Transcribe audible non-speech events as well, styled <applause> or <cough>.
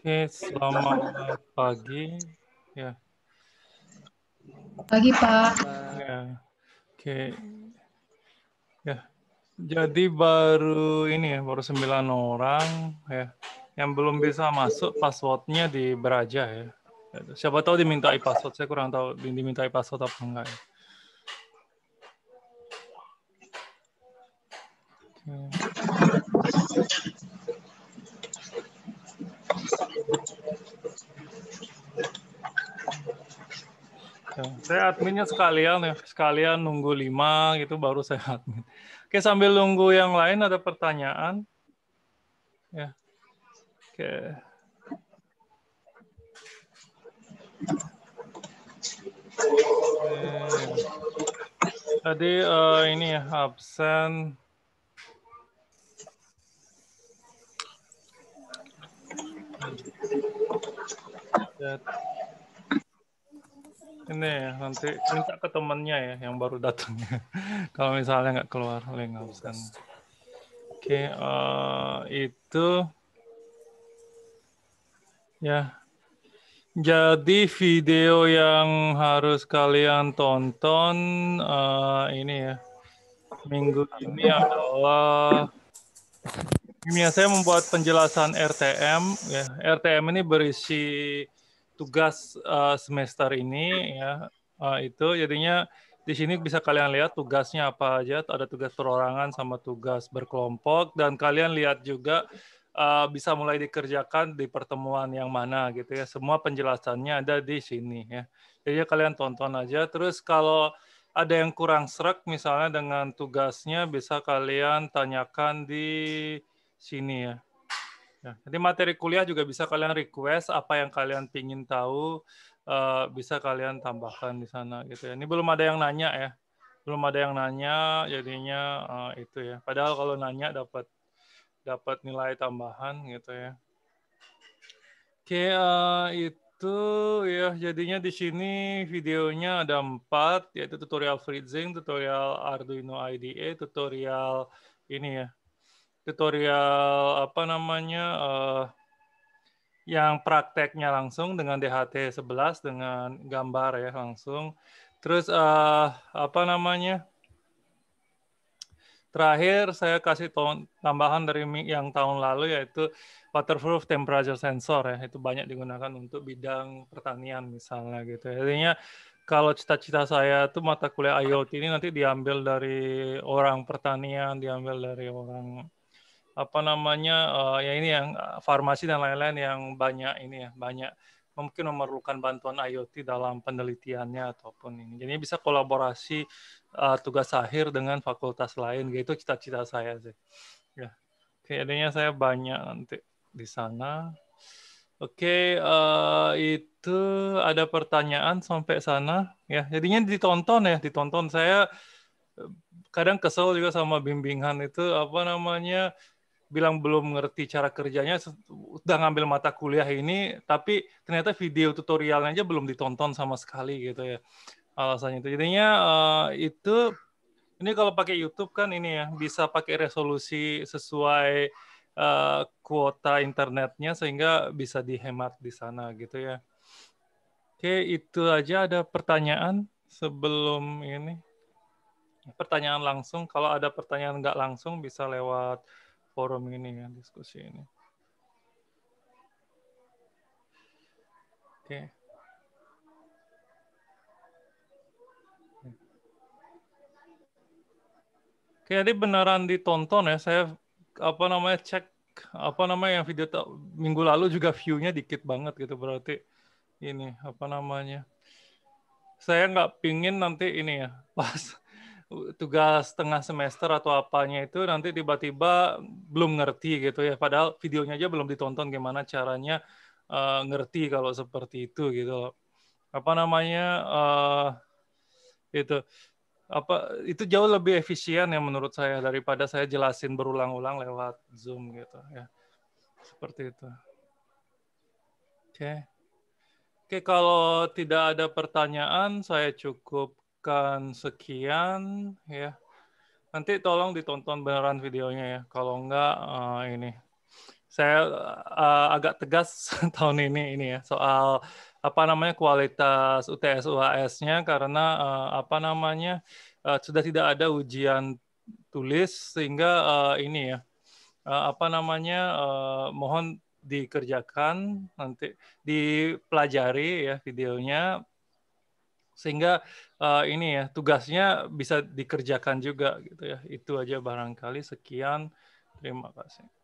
Oke, selamat pagi. Ya. Pagi Pak. Ya. Oke. Ya. Jadi baru ini ya, baru sembilan orang ya. Yang belum bisa masuk passwordnya di beraja ya. Siapa tahu diminta password, saya kurang tahu diminta password apa enggak ya. Oke. Saya adminnya sekalian ya, sekalian nunggu lima gitu baru saya admin. Oke, sambil nunggu yang lain ada pertanyaan. Ya. Oke. Oke. Tadi uh, ini ya absen Ini ya, nanti minta ke temannya ya yang baru datang. <laughs> Kalau misalnya nggak keluar oleh ngabisan. Oke, okay, uh, eh, itu ya. Jadi video yang harus kalian tonton uh, ini ya minggu ini adalah Kimia saya membuat penjelasan RTM. Ya, RTM ini berisi tugas uh, semester ini ya uh, itu jadinya di sini bisa kalian lihat tugasnya apa aja ada tugas perorangan sama tugas berkelompok dan kalian lihat juga uh, bisa mulai dikerjakan di pertemuan yang mana gitu ya semua penjelasannya ada di sini ya jadi ya kalian tonton aja terus kalau ada yang kurang serak misalnya dengan tugasnya bisa kalian tanyakan di sini ya. Nah, nanti materi kuliah juga bisa kalian request apa yang kalian ingin tahu uh, bisa kalian tambahkan di sana gitu ya. Ini belum ada yang nanya ya, belum ada yang nanya jadinya uh, itu ya. Padahal kalau nanya dapat dapat nilai tambahan gitu ya. Oke uh, itu ya jadinya di sini videonya ada empat yaitu tutorial freezing, tutorial Arduino IDE, tutorial ini ya tutorial apa namanya uh, yang prakteknya langsung dengan DHT 11 dengan gambar ya langsung. Terus uh, apa namanya? Terakhir saya kasih tambahan dari yang tahun lalu yaitu waterproof temperature sensor ya itu banyak digunakan untuk bidang pertanian misalnya gitu. Artinya kalau cita-cita saya tuh mata kuliah IoT ini nanti diambil dari orang pertanian, diambil dari orang apa namanya uh, ya ini yang eh, farmasi dan lain-lain yang banyak ini ya banyak mungkin memerlukan bantuan IoT dalam penelitiannya ataupun ini. Jadi bisa kolaborasi uh, tugas akhir dengan fakultas lain, gitu cita-cita saya sih. Ya, kayaknya saya banyak nanti di sana. Oke, okay, uh, itu ada pertanyaan sampai sana ya. Jadinya ditonton ya, ditonton saya kadang kesel juga sama bimbingan itu apa namanya bilang belum ngerti cara kerjanya udah ngambil mata kuliah ini tapi ternyata video tutorialnya aja belum ditonton sama sekali gitu ya alasannya itu jadinya uh, itu ini kalau pakai YouTube kan ini ya bisa pakai resolusi sesuai uh, kuota internetnya sehingga bisa dihemat di sana gitu ya oke itu aja ada pertanyaan sebelum ini pertanyaan langsung kalau ada pertanyaan nggak langsung bisa lewat forum ini ya diskusi ini. Oke. Okay. Oke, jadi beneran ditonton ya. Saya apa namanya cek apa namanya yang video minggu lalu juga view-nya dikit banget gitu berarti ini apa namanya. Saya nggak pingin nanti ini ya <laughs> pas tugas setengah semester atau apanya itu nanti tiba-tiba belum ngerti gitu ya padahal videonya aja belum ditonton gimana caranya uh, ngerti kalau seperti itu gitu apa namanya uh, itu apa itu jauh lebih efisien ya menurut saya daripada saya jelasin berulang-ulang lewat zoom gitu ya seperti itu oke okay. oke okay, kalau tidak ada pertanyaan saya cukup akan sekian ya. Nanti tolong ditonton beneran videonya ya. Kalau enggak uh, ini saya uh, agak tegas <laughs> tahun ini ini ya soal apa namanya kualitas UTS UAS-nya karena uh, apa namanya uh, sudah tidak ada ujian tulis sehingga uh, ini ya uh, apa namanya uh, mohon dikerjakan nanti dipelajari ya videonya sehingga uh, ini ya tugasnya bisa dikerjakan juga gitu ya. Itu aja barangkali sekian. Terima kasih.